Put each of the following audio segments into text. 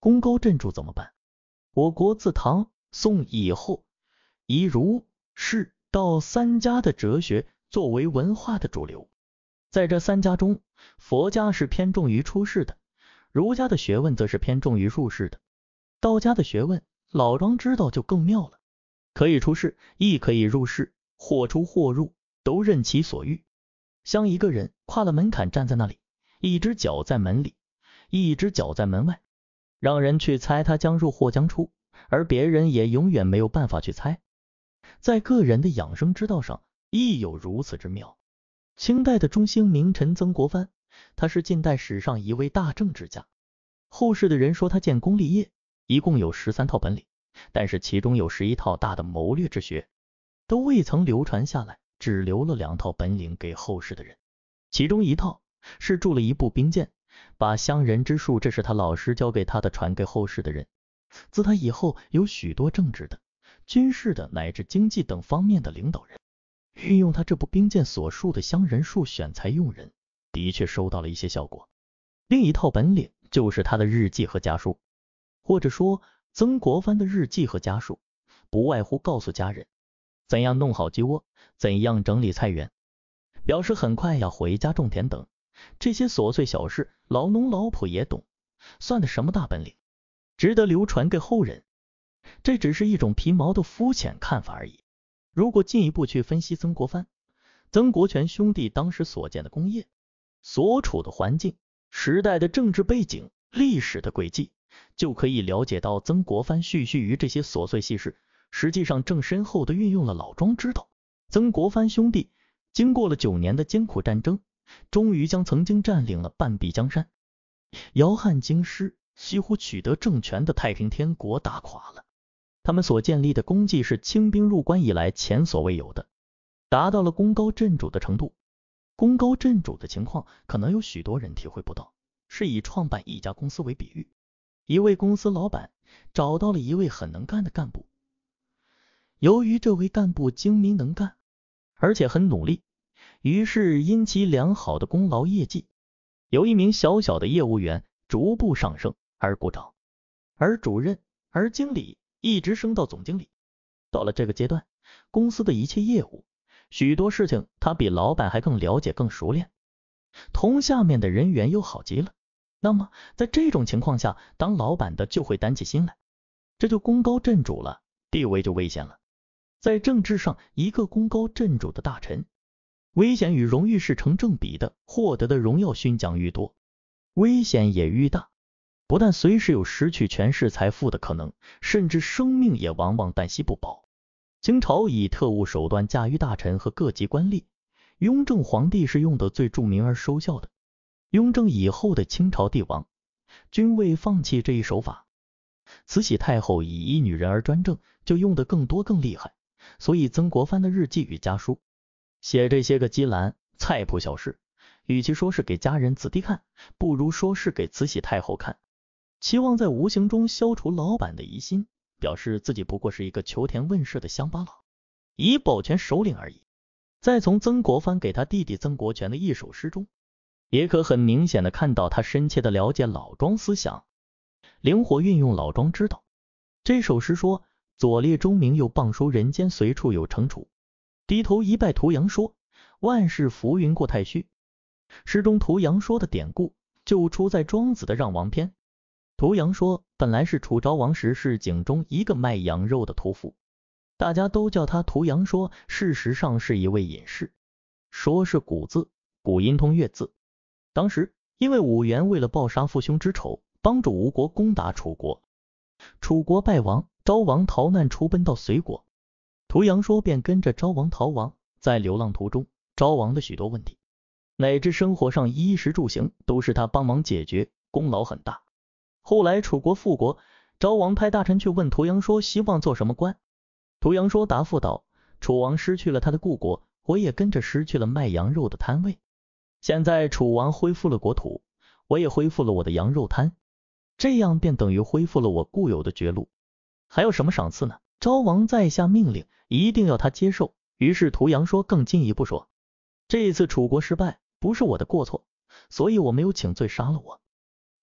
功高震主怎么办？我国自唐宋以后，以儒、释、道三家的哲学作为文化的主流。在这三家中，佛家是偏重于出世的，儒家的学问则是偏重于入世的。道家的学问，老庄知道就更妙了，可以出世，亦可以入世，或出或入，都任其所欲。像一个人跨了门槛站在那里，一只脚在门里，一只脚在门外。让人去猜他将入或将出，而别人也永远没有办法去猜。在个人的养生之道上亦有如此之妙。清代的中兴名臣曾国藩，他是近代史上一位大政治家，后世的人说他建功立业，一共有十三套本领，但是其中有十一套大的谋略之学都未曾流传下来，只留了两套本领给后世的人。其中一套是铸了一部兵剑。把乡人之术，这是他老师教给他的，传给后世的人。自他以后，有许多政治的、军事的，乃至经济等方面的领导人，运用他这部兵谏所述的乡人术选材用人，的确收到了一些效果。另一套本领就是他的日记和家书，或者说曾国藩的日记和家书，不外乎告诉家人怎样弄好鸡窝，怎样整理菜园，表示很快要回家种田等。这些琐碎小事，老农老仆也懂，算得什么大本领？值得流传给后人？这只是一种皮毛的肤浅看法而已。如果进一步去分析曾国藩、曾国荃兄弟当时所建的工业、所处的环境、时代的政治背景、历史的轨迹，就可以了解到曾国藩蓄蓄于这些琐碎细事，实际上正深厚的运用了老庄之道。曾国藩兄弟经过了九年的艰苦战争。终于将曾经占领了半壁江山、摇汉京师、几乎取得政权的太平天国打垮了。他们所建立的功绩是清兵入关以来前所未有的，达到了功高震主的程度。功高震主的情况可能有许多人体会不到。是以创办一家公司为比喻，一位公司老板找到了一位很能干的干部，由于这位干部精明能干，而且很努力。于是因其良好的功劳业绩，由一名小小的业务员逐步上升而鼓掌，而主任，而经理，一直升到总经理。到了这个阶段，公司的一切业务，许多事情他比老板还更了解、更熟练，同下面的人员又好极了。那么在这种情况下，当老板的就会担起心来，这就功高震主了，地位就危险了。在政治上，一个功高震主的大臣。危险与荣誉是成正比的，获得的荣耀勋奖愈多，危险也愈大。不但随时有失去权势财富的可能，甚至生命也往往旦夕不保。清朝以特务手段驾驭大臣和各级官吏，雍正皇帝是用的最著名而收效的。雍正以后的清朝帝王均未放弃这一手法。慈禧太后以一女人而专政，就用的更多更厉害。所以曾国藩的日记与家书。写这些个鸡栏菜谱小事，与其说是给家人子弟看，不如说是给慈禧太后看，期望在无形中消除老板的疑心，表示自己不过是一个求田问舍的乡巴佬，以保全首领而已。再从曾国藩给他弟弟曾国荃的一首诗中，也可很明显的看到他深切的了解老庄思想，灵活运用老庄之道。这首诗说：左列钟鸣，右傍书，人间随处有惩处。”低头一拜屠羊说，万事浮云过太虚。诗中屠羊说的典故就出在庄子的《让王篇》。屠羊说本来是楚昭王时是井中一个卖羊肉的屠夫，大家都叫他屠羊说，事实上是一位隐士。说是古字，古音通月字。当时因为武元为了报杀父兄之仇，帮助吴国攻打楚国，楚国败亡，昭王逃难出奔到随国。屠羊说便跟着昭王逃亡，在流浪途中，昭王的许多问题，乃至生活上衣食住行，都是他帮忙解决，功劳很大。后来楚国复国，昭王派大臣去问屠羊说，希望做什么官？屠羊说答复道：楚王失去了他的故国，我也跟着失去了卖羊肉的摊位。现在楚王恢复了国土，我也恢复了我的羊肉摊，这样便等于恢复了我固有的绝路。还有什么赏赐呢？昭王在下命令。一定要他接受。于是涂阳说，更进一步说，这一次楚国失败不是我的过错，所以我没有请罪，杀了我。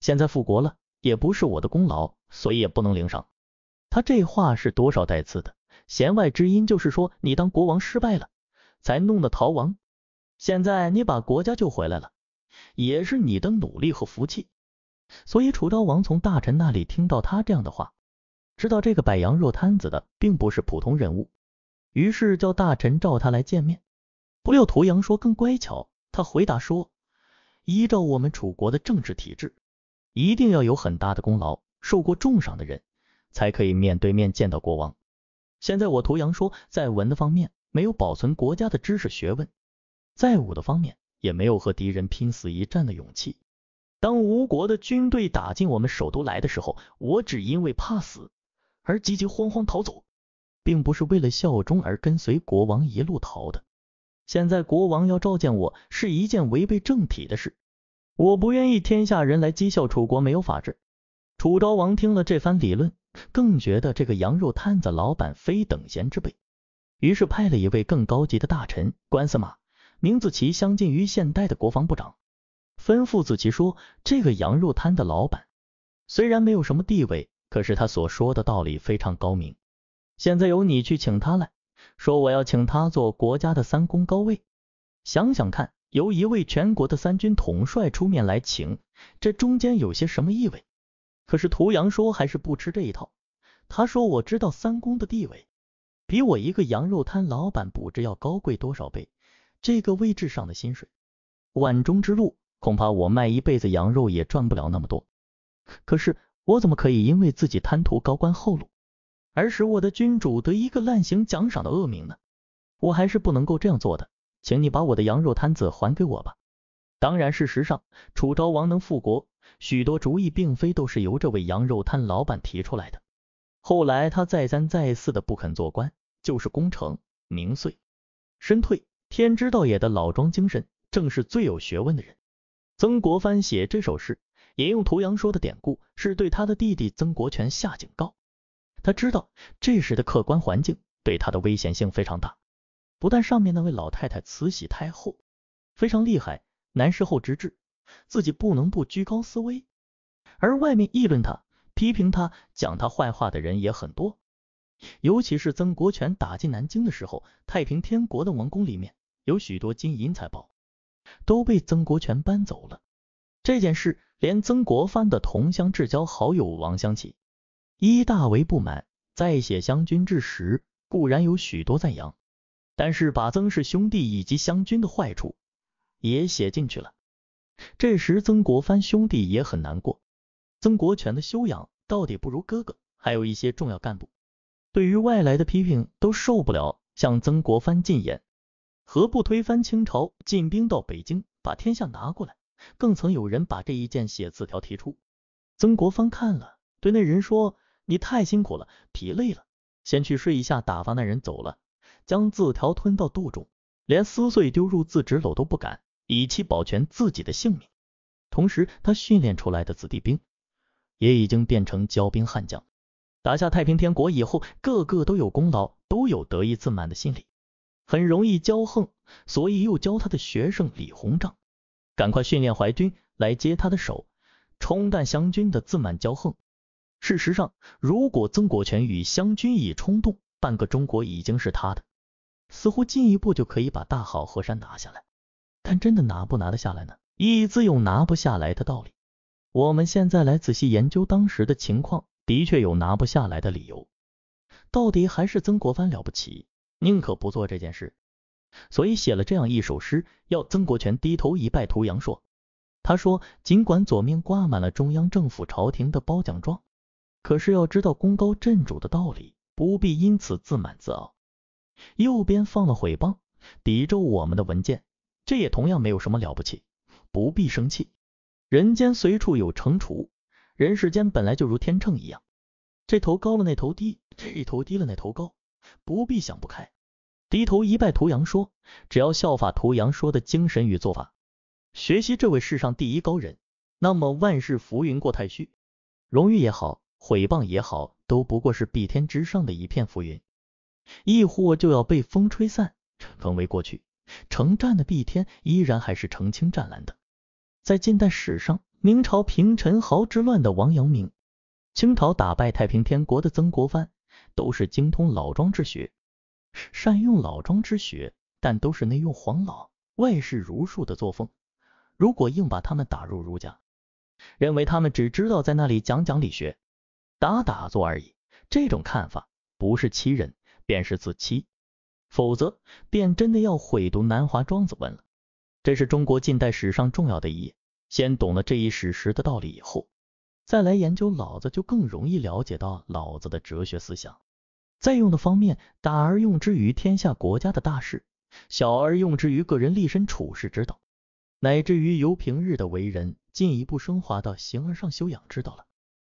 现在复国了也不是我的功劳，所以也不能领赏。他这话是多少带刺的，弦外之音就是说，你当国王失败了，才弄得逃亡。现在你把国家救回来了，也是你的努力和福气。所以楚昭王从大臣那里听到他这样的话，知道这个摆羊肉摊子的并不是普通人物。于是叫大臣召他来见面，不料涂阳说更乖巧。他回答说：“依照我们楚国的政治体制，一定要有很大的功劳，受过重赏的人才可以面对面见到国王。现在我涂阳说，在文的方面没有保存国家的知识学问，在武的方面也没有和敌人拼死一战的勇气。当吴国的军队打进我们首都来的时候，我只因为怕死而急急慌慌逃走。”并不是为了效忠而跟随国王一路逃的。现在国王要召见我是一件违背政体的事，我不愿意天下人来讥笑楚国没有法治。楚昭王听了这番理论，更觉得这个羊肉摊子老板非等闲之辈，于是派了一位更高级的大臣关司马，名字其相近于现代的国防部长，吩咐子琪说：“这个羊肉摊的老板虽然没有什么地位，可是他所说的道理非常高明。”现在由你去请他来，说我要请他做国家的三公高位。想想看，由一位全国的三军统帅出面来请，这中间有些什么意味？可是涂阳说还是不吃这一套。他说我知道三公的地位，比我一个羊肉摊老板不知要高贵多少倍。这个位置上的薪水，碗中之路，恐怕我卖一辈子羊肉也赚不了那么多。可是我怎么可以因为自己贪图高官厚禄？而使我的君主得一个滥行奖赏的恶名呢？我还是不能够这样做的，请你把我的羊肉摊子还给我吧。当然，事实上，楚昭王能复国，许多主意并非都是由这位羊肉摊老板提出来的。后来他再三再四的不肯做官，就是功成名遂，身退天之道也的老庄精神，正是最有学问的人。曾国藩写这首诗，引用屠阳说的典故，是对他的弟弟曾国荃下警告。他知道这时的客观环境对他的危险性非常大，不但上面那位老太太慈禧太后非常厉害，难事后直至自己不能不居高思危。而外面议论他、批评他、讲他坏话的人也很多，尤其是曾国荃打进南京的时候，太平天国的王宫里面有许多金银财宝都被曾国荃搬走了。这件事连曾国藩的同乡、至交好友王湘绮。一大为不满，在写湘军志时固然有许多赞扬，但是把曾氏兄弟以及湘军的坏处也写进去了。这时曾国藩兄弟也很难过，曾国荃的修养到底不如哥哥，还有一些重要干部对于外来的批评都受不了，向曾国藩进言，何不推翻清朝，进兵到北京，把天下拿过来？更曾有人把这一件写字条提出，曾国藩看了，对那人说。你太辛苦了，疲累了，先去睡一下，打发那人走了，将字条吞到肚中，连撕碎丢入字纸篓都不敢，以期保全自己的性命。同时，他训练出来的子弟兵也已经变成骄兵悍将，打下太平天国以后，个个都有功劳，都有得意自满的心理，很容易骄横，所以又教他的学生李鸿章，赶快训练淮军来接他的手，冲淡湘军的自满骄横。事实上，如果曾国权与湘军一冲动，半个中国已经是他的，似乎进一步就可以把大好河山拿下来，但真的拿不拿得下来呢？一自有拿不下来的道理。我们现在来仔细研究当时的情况，的确有拿不下来的理由。到底还是曾国藩了不起，宁可不做这件事，所以写了这样一首诗，要曾国荃低头一拜涂阳说，他说，尽管左面挂满了中央政府朝廷的褒奖状。可是要知道功高震主的道理，不必因此自满自傲。右边放了毁谤，抵咒我们的文件，这也同样没有什么了不起，不必生气。人间随处有惩处，人世间本来就如天秤一样，这头高了那头低，这头低了那头高，不必想不开。低头一拜屠羊说，只要效法屠羊说的精神与做法，学习这位世上第一高人，那么万事浮云过太虚，荣誉也好。毁谤也好，都不过是蔽天之上的一片浮云，抑或就要被风吹散，成为过去。城战的蔽天依然还是澄清湛蓝的。在近代史上，明朝平陈豪之乱的王阳明，清朝打败太平天国的曾国藩，都是精通老庄之学，善用老庄之学，但都是内用黄老，外事儒术的作风。如果硬把他们打入儒家，认为他们只知道在那里讲讲理学。打打坐而已，这种看法不是欺人，便是自欺，否则便真的要毁读《南华庄子》文了。这是中国近代史上重要的一页。先懂了这一史实的道理以后，再来研究老子，就更容易了解到老子的哲学思想。在用的方面，大而用之于天下国家的大事，小而用之于个人立身处世之道，乃至于由平日的为人，进一步升华到形而上修养之道了。